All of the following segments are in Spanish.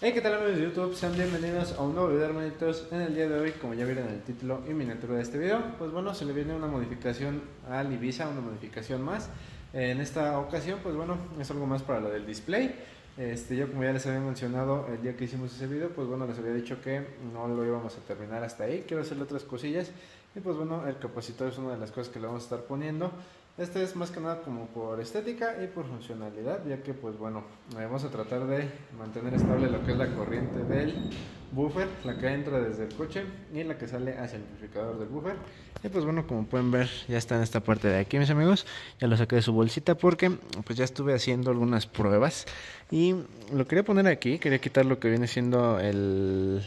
Hey, ¿qué tal amigos de YouTube? Sean bienvenidos a un nuevo video, hermanitos. En el día de hoy, como ya vieron en el título y miniatura de este video, pues bueno, se le viene una modificación al Ibiza, una modificación más. En esta ocasión, pues bueno, es algo más para lo del display. Este, yo como ya les había mencionado el día que hicimos ese video, pues bueno, les había dicho que no lo íbamos a terminar hasta ahí. Quiero hacerle otras cosillas. Y pues bueno, el capacitor es una de las cosas que le vamos a estar poniendo. Este es más que nada como por estética y por funcionalidad, ya que pues bueno, eh, vamos a tratar de mantener estable lo que es la corriente del buffer, la que entra desde el coche y la que sale hacia el amplificador del buffer. Y pues bueno, como pueden ver, ya está en esta parte de aquí, mis amigos. Ya lo saqué de su bolsita porque pues ya estuve haciendo algunas pruebas y lo quería poner aquí, quería quitar lo que viene siendo el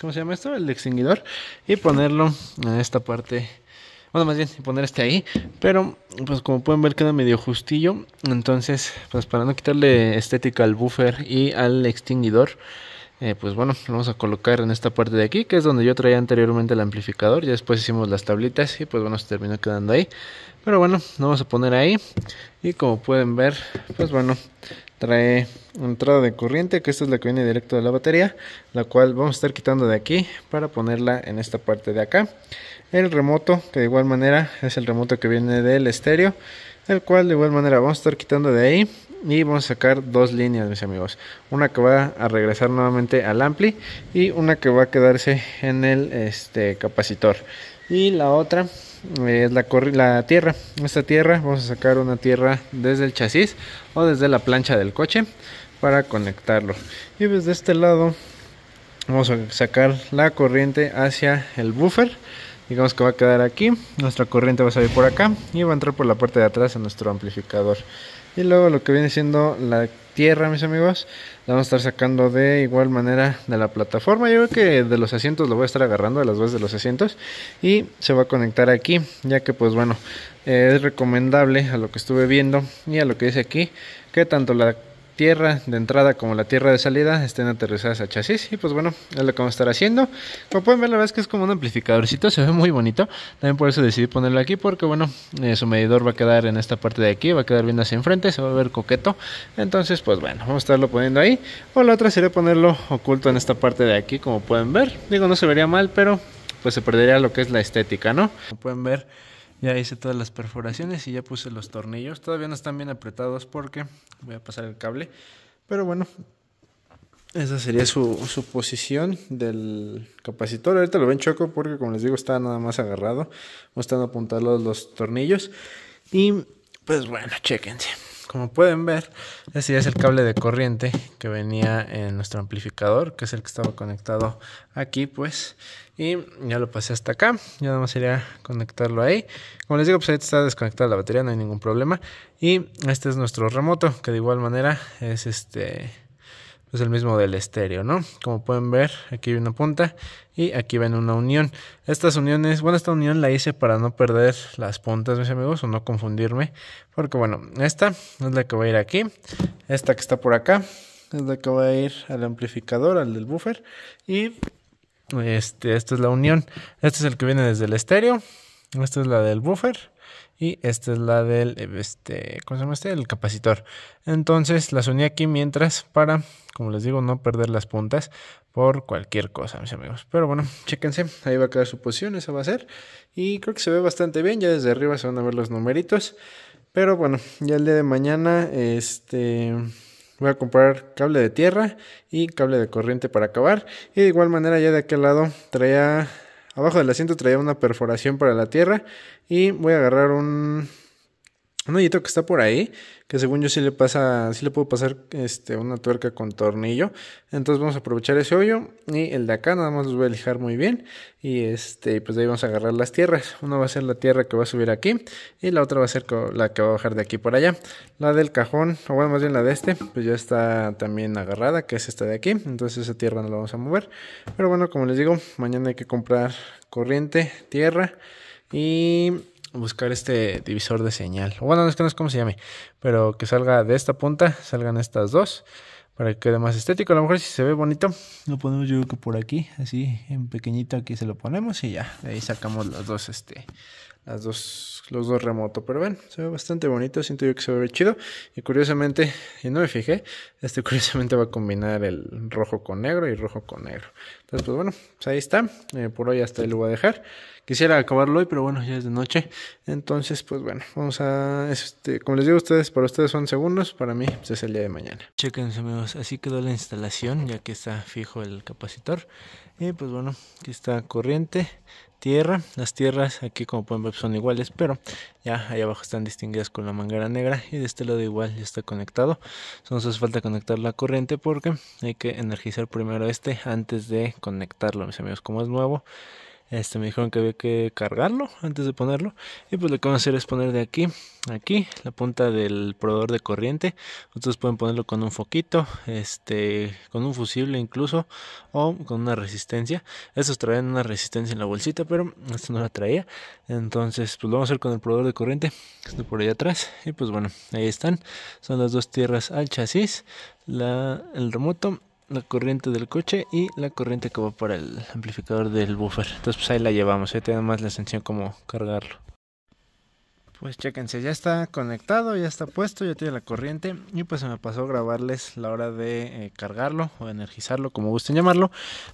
¿cómo se llama esto? El extinguidor y ponerlo en esta parte bueno, más bien poner este ahí, pero pues como pueden ver queda medio justillo, entonces pues para no quitarle estética al buffer y al extinguidor, eh, pues bueno, lo vamos a colocar en esta parte de aquí, que es donde yo traía anteriormente el amplificador, ya después hicimos las tablitas y pues bueno, se terminó quedando ahí, pero bueno, lo vamos a poner ahí y como pueden ver, pues bueno, trae entrada de corriente que esta es la que viene directo de la batería la cual vamos a estar quitando de aquí para ponerla en esta parte de acá el remoto que de igual manera es el remoto que viene del estéreo el cual de igual manera vamos a estar quitando de ahí y vamos a sacar dos líneas mis amigos una que va a regresar nuevamente al ampli y una que va a quedarse en el este capacitor y la otra eh, es la, la tierra esta tierra vamos a sacar una tierra desde el chasis o desde la plancha del coche para conectarlo y desde este lado vamos a sacar la corriente hacia el buffer digamos que va a quedar aquí, nuestra corriente va a salir por acá y va a entrar por la parte de atrás a nuestro amplificador. Y luego lo que viene siendo la tierra, mis amigos, la vamos a estar sacando de igual manera de la plataforma. Yo creo que de los asientos lo voy a estar agarrando, de las bases de los asientos, y se va a conectar aquí, ya que pues bueno, eh, es recomendable a lo que estuve viendo y a lo que dice aquí, que tanto la tierra de entrada como la tierra de salida estén aterrizadas a chasis. Y pues bueno, es lo que vamos a estar haciendo. Como pueden ver, la verdad es que es como un amplificadorcito, se ve muy bonito. También por eso decidí ponerlo aquí, porque bueno, eh, su medidor va a quedar en esta parte de aquí, va a quedar viendo hacia enfrente, se va a ver coqueto. Entonces, pues bueno, vamos a estarlo poniendo ahí. O la otra sería ponerlo oculto en esta parte de aquí, como pueden ver. Digo, no se vería mal, pero pues se perdería lo que es la estética, ¿no? Como pueden ver ya hice todas las perforaciones y ya puse los tornillos. Todavía no están bien apretados porque voy a pasar el cable. Pero bueno, esa sería su, posición del capacitor. Ahorita lo ven choco porque como les digo está nada más agarrado. No están apuntados los tornillos. Y pues bueno, chequense como pueden ver, ese ya es el cable de corriente que venía en nuestro amplificador, que es el que estaba conectado aquí, pues. Y ya lo pasé hasta acá. Ya nada más a conectarlo ahí. Como les digo, pues ahí está desconectada la batería, no hay ningún problema. Y este es nuestro remoto, que de igual manera es este es el mismo del estéreo, ¿no? Como pueden ver, aquí hay una punta y aquí ven una unión. Estas uniones, bueno, esta unión la hice para no perder las puntas, mis amigos, o no confundirme, porque bueno, esta es la que va a ir aquí, esta que está por acá es la que va a ir al amplificador, al del buffer, y este, esta es la unión, este es el que viene desde el estéreo, esta es la del buffer, y esta es la del, eh, este, ¿cómo se este? El capacitor. Entonces las uní aquí mientras para, como les digo, no perder las puntas por cualquier cosa, mis amigos. Pero bueno, chéquense, ahí va a quedar su posición, esa va a ser. Y creo que se ve bastante bien, ya desde arriba se van a ver los numeritos. Pero bueno, ya el día de mañana, este... Voy a comprar cable de tierra y cable de corriente para acabar. Y de igual manera ya de aquel lado traía Abajo del asiento traía una perforación para la tierra y voy a agarrar un un hoyito que está por ahí, que según yo sí le pasa, sí le puedo pasar este, una tuerca con tornillo. Entonces vamos a aprovechar ese hoyo y el de acá nada más los voy a lijar muy bien y este, pues de ahí vamos a agarrar las tierras. Una va a ser la tierra que va a subir aquí y la otra va a ser la que va a bajar de aquí por allá. La del cajón, o bueno, más bien la de este, pues ya está también agarrada, que es esta de aquí. Entonces esa tierra no la vamos a mover. Pero bueno, como les digo, mañana hay que comprar corriente, tierra y buscar este divisor de señal. Bueno, no es que no es como se llame, pero que salga de esta punta, salgan estas dos, para que quede más estético. A lo mejor si se ve bonito, lo ponemos yo creo que por aquí, así en pequeñito aquí se lo ponemos y ya, de ahí sacamos los dos, este, dos, los dos remoto. Pero bueno, se ve bastante bonito, siento yo que se ve chido. Y curiosamente, y no me fijé, este curiosamente va a combinar el rojo con negro y rojo con negro. Entonces, pues bueno, pues ahí está. Eh, por hoy hasta ahí lo voy a dejar. Quisiera acabarlo hoy, pero bueno, ya es de noche. Entonces, pues bueno, vamos a... Este, como les digo a ustedes, para ustedes son segundos, para mí pues es el día de mañana. Chequense amigos, así quedó la instalación, ya que está fijo el capacitor. Y pues bueno, aquí está corriente tierra. Las tierras aquí como pueden ver son iguales, pero ya ahí abajo están distinguidas con la manguera negra y de este lado igual ya está conectado. Entonces hace falta conectar la corriente porque hay que energizar primero este antes de conectarlo, mis amigos, como es nuevo. Este, me dijeron que había que cargarlo antes de ponerlo. Y pues lo que vamos a hacer es poner de aquí, aquí, la punta del proveedor de corriente. Ustedes pueden ponerlo con un foquito, este, con un fusible incluso, o con una resistencia. Estos traen una resistencia en la bolsita, pero esto no la traía. Entonces, pues lo vamos a hacer con el proveedor de corriente, que está por allá atrás. Y pues bueno, ahí están. Son las dos tierras al chasis, la, el remoto la corriente del coche y la corriente que va para el amplificador del buffer. Entonces pues ahí la llevamos, ya ¿eh? tenemos más la extensión como cargarlo. Pues chequense, ya está conectado, ya está puesto, ya tiene la corriente y pues se me pasó grabarles la hora de eh, cargarlo o energizarlo, como gusten llamarlo.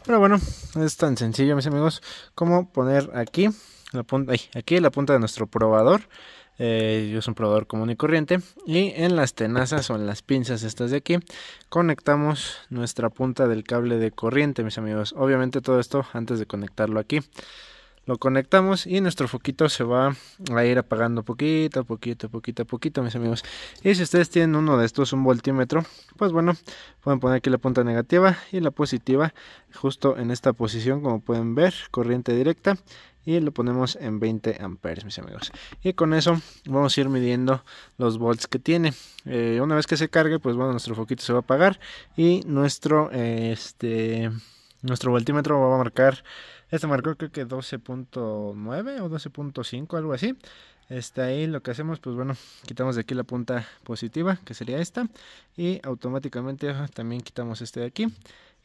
Pero bueno, es tan sencillo mis amigos como poner aquí la punta, aquí la punta de nuestro probador eh, es un probador común y corriente. Y en las tenazas o en las pinzas estas de aquí, conectamos nuestra punta del cable de corriente, mis amigos. Obviamente todo esto antes de conectarlo aquí. Lo conectamos y nuestro foquito se va a ir apagando poquito a poquito, poquito a poquito, mis amigos. Y si ustedes tienen uno de estos, un voltímetro, pues bueno, pueden poner aquí la punta negativa y la positiva justo en esta posición, como pueden ver, corriente directa y lo ponemos en 20 amperes mis amigos y con eso vamos a ir midiendo los volts que tiene eh, una vez que se cargue pues bueno nuestro foquito se va a apagar y nuestro este nuestro voltímetro va a marcar este marcó creo que 12.9 o 12.5 algo así está ahí lo que hacemos pues bueno quitamos de aquí la punta positiva que sería esta y automáticamente ah, también quitamos este de aquí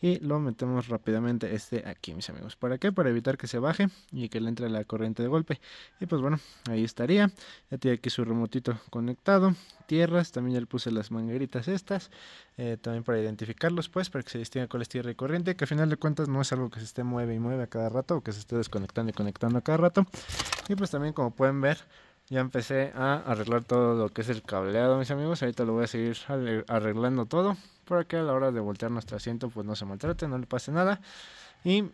y lo metemos rápidamente este aquí mis amigos ¿para qué? para evitar que se baje y que le entre la corriente de golpe y pues bueno ahí estaría ya tiene aquí su remotito conectado tierras también ya le puse las mangueritas estas eh, también para identificarlos pues para que se distinga cuál es tierra y corriente que al final de cuentas no es algo que se esté mueve y mueve a cada rato o que se esté desconectando y conectando a cada rato y pues también como pueden ver ya empecé a arreglar todo lo que es el cableado mis amigos ahorita lo voy a seguir arreglando todo para que a la hora de voltear nuestro asiento pues no se maltrate, no le pase nada. Y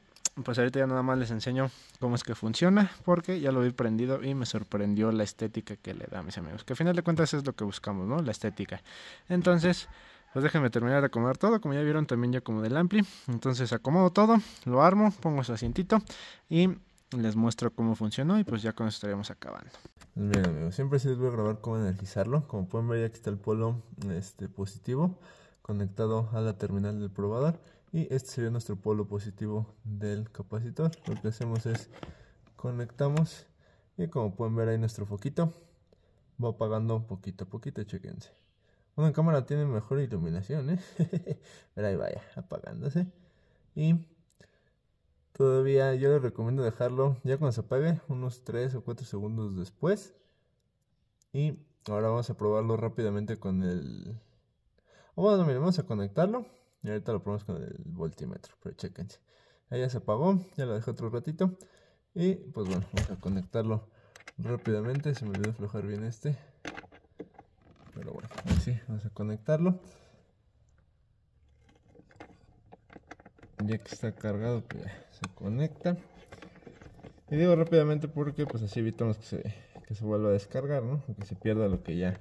pues ahorita ya nada más les enseño cómo es que funciona, porque ya lo vi prendido y me sorprendió la estética que le da a mis amigos, que al final de cuentas es lo que buscamos, ¿no? La estética. Entonces, pues déjenme terminar de acomodar todo, como ya vieron también ya como del ampli, entonces acomodo todo, lo armo, pongo su asientito y les muestro cómo funcionó y pues ya con eso estaríamos acabando. bien amigos, siempre se les voy a grabar cómo analizarlo, como pueden ver ya aquí está el polo este, positivo, conectado a la terminal del probador y este sería nuestro polo positivo del capacitor lo que hacemos es conectamos y como pueden ver ahí nuestro foquito va apagando poquito a poquito chequense una cámara tiene mejor iluminación ¿eh? pero ahí vaya apagándose y todavía yo les recomiendo dejarlo ya cuando se apague unos 3 o 4 segundos después y ahora vamos a probarlo rápidamente con el bueno, miren, vamos a conectarlo. Y ahorita lo probamos con el voltímetro, pero chequense. Ahí ya se apagó, ya lo dejé otro ratito. Y pues bueno, vamos a conectarlo rápidamente. Se me olvidó aflojar bien este. Pero bueno, así, vamos a conectarlo. Ya que está cargado, pues ya se conecta. Y digo rápidamente porque pues así evitamos que se, vuelva a descargar, ¿no? que se pierda lo que ya,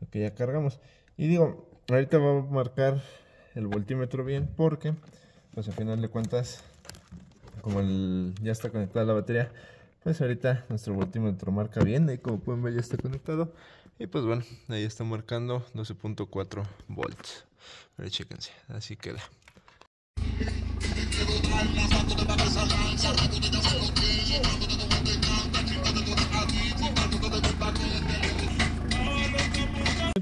lo que ya cargamos. Y digo, Ahorita vamos a marcar el voltímetro bien porque, pues al final de cuentas, como el, ya está conectada la batería, pues ahorita nuestro voltímetro marca bien, ahí como pueden ver ya está conectado. Y pues bueno, ahí está marcando 12.4 volts. Pero chéquense, así queda.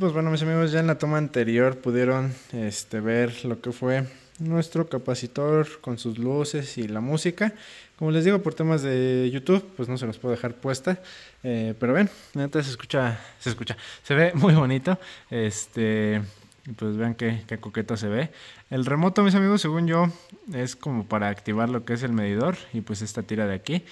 pues bueno, mis amigos, ya en la toma anterior pudieron este, ver lo que fue nuestro capacitor con sus luces y la música. Como les digo, por temas de YouTube, pues no se los puedo dejar puesta. Eh, pero ven, neta se escucha, se escucha, se ve muy bonito. Este, pues vean qué, qué coqueta se ve. El remoto, mis amigos, según yo, es como para activar lo que es el medidor y pues esta tira de aquí.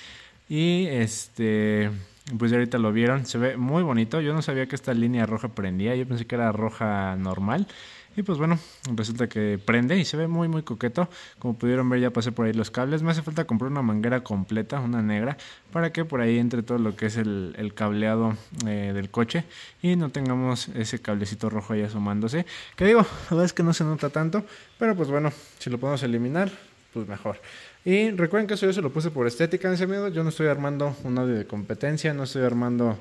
Y este, pues ahorita lo vieron, se ve muy bonito. Yo no sabía que esta línea roja prendía, yo pensé que era roja normal. Y pues bueno, resulta que prende y se ve muy muy coqueto. Como pudieron ver ya pasé por ahí los cables. Me hace falta comprar una manguera completa, una negra, para que por ahí entre todo lo que es el, cableado eh, del coche y no tengamos ese cablecito rojo ahí asomándose. Que digo, la verdad es que no se nota tanto, pero pues bueno, si lo podemos eliminar, pues mejor. Y recuerden que eso yo se lo puse por estética en ese miedo. Yo no estoy armando un audio de competencia, no estoy armando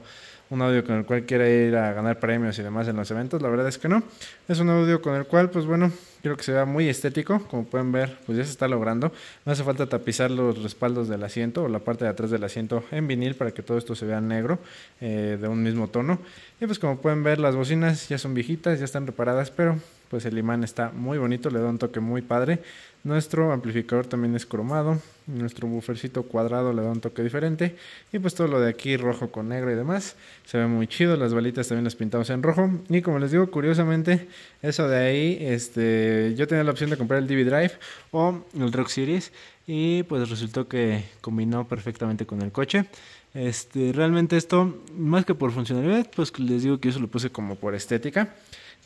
un audio con el cual quiera ir a ganar premios y demás en los eventos. La verdad es que no. Es un audio con el cual, pues bueno, quiero que se vea muy estético. Como pueden ver, pues ya se está logrando. No hace falta tapizar los respaldos del asiento o la parte de atrás del asiento en vinil para que todo esto se vea negro eh, de un mismo tono. Y pues como pueden ver, las bocinas ya son viejitas, ya están reparadas, pero pues el imán está muy bonito, le da un toque muy padre. Nuestro amplificador también es cromado, nuestro buffercito cuadrado le da un toque diferente y pues todo lo de aquí rojo con negro y demás se ve muy chido, las balitas también las pintamos en rojo y como les digo curiosamente eso de ahí este yo tenía la opción de comprar el DB Drive o el Rock Series y pues resultó que combinó perfectamente con el coche. Este, realmente esto, más que por funcionalidad, pues les digo que yo se lo puse como por estética.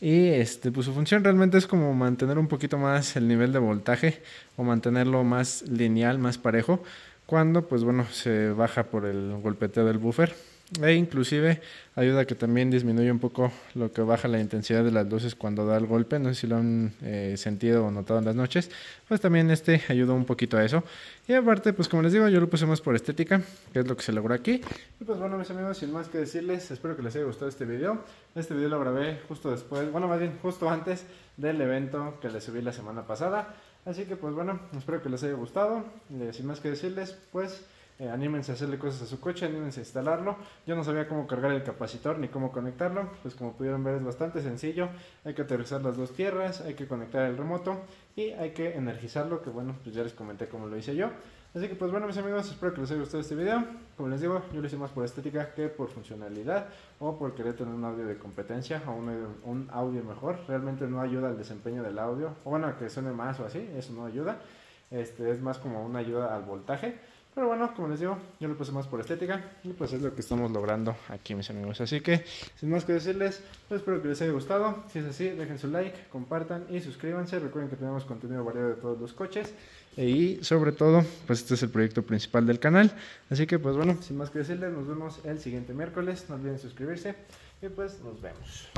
Y este, pues su función realmente es como mantener un poquito más el nivel de voltaje o mantenerlo más lineal, más parejo, cuando pues bueno se baja por el golpeteo del buffer. E inclusive ayuda a que también disminuye un poco lo que baja la intensidad de las luces cuando da el golpe. No sé si lo han eh, sentido o notado en las noches. Pues también este ayuda un poquito a eso. Y aparte, pues como les digo, yo lo puse más por estética, que es lo que se logró aquí. Y pues bueno, mis amigos, sin más que decirles, espero que les haya gustado este video. Este video lo grabé justo después, bueno, más bien justo antes del evento que les subí la semana pasada. Así que pues bueno, espero que les haya gustado. Y eh, sin más que decirles, pues... Eh, anímense a hacerle cosas a su coche, anímense a instalarlo. Yo no sabía cómo cargar el capacitor ni cómo conectarlo. Pues como pudieron ver es bastante sencillo. Hay que aterrizar las dos tierras, hay que conectar el remoto y hay que energizarlo, que bueno, pues ya les comenté cómo lo hice yo. Así que pues bueno mis amigos, espero que les haya gustado este video. Como les digo, yo lo hice más por estética que por funcionalidad o por querer tener un audio de competencia o un audio, un audio mejor. Realmente no ayuda al desempeño del audio, o bueno, que suene más o así, eso no ayuda. Este es más como una ayuda al voltaje. Pero bueno, como les digo, yo lo puse más por estética y pues es lo que estamos logrando aquí, mis amigos. Así que, sin más que decirles, pues, espero que les haya gustado. Si es así, dejen su like, compartan y suscríbanse. Recuerden que tenemos contenido variado de todos los coches. E, y sobre todo, pues este es el proyecto principal del canal. Así que, pues bueno, sin más que decirles, nos vemos el siguiente miércoles. No olviden suscribirse y pues nos vemos.